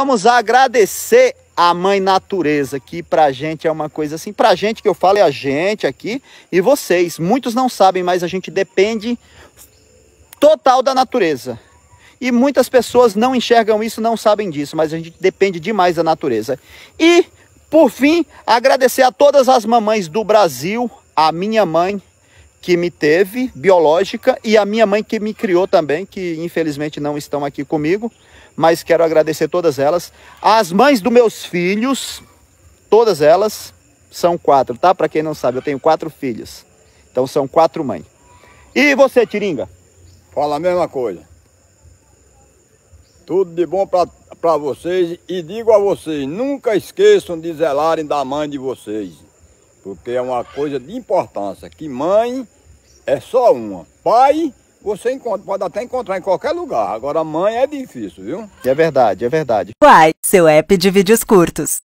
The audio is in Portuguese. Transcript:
Vamos agradecer a mãe natureza, que pra gente é uma coisa assim, pra gente que eu falo é a gente aqui e vocês. Muitos não sabem, mas a gente depende total da natureza. E muitas pessoas não enxergam isso, não sabem disso, mas a gente depende demais da natureza. E, por fim, agradecer a todas as mamães do Brasil, a minha mãe, que me teve, biológica, e a minha mãe que me criou também, que infelizmente não estão aqui comigo, mas quero agradecer todas elas. As mães dos meus filhos, todas elas, são quatro, tá? Para quem não sabe, eu tenho quatro filhos. Então são quatro mães. E você, Tiringa? Fala a mesma coisa. Tudo de bom para vocês e digo a vocês, nunca esqueçam de zelarem da mãe de vocês, porque é uma coisa de importância, que mãe é só uma. Pai, você encontra, pode até encontrar em qualquer lugar. Agora, mãe é difícil, viu? É verdade, é verdade. Pai, seu app de vídeos curtos.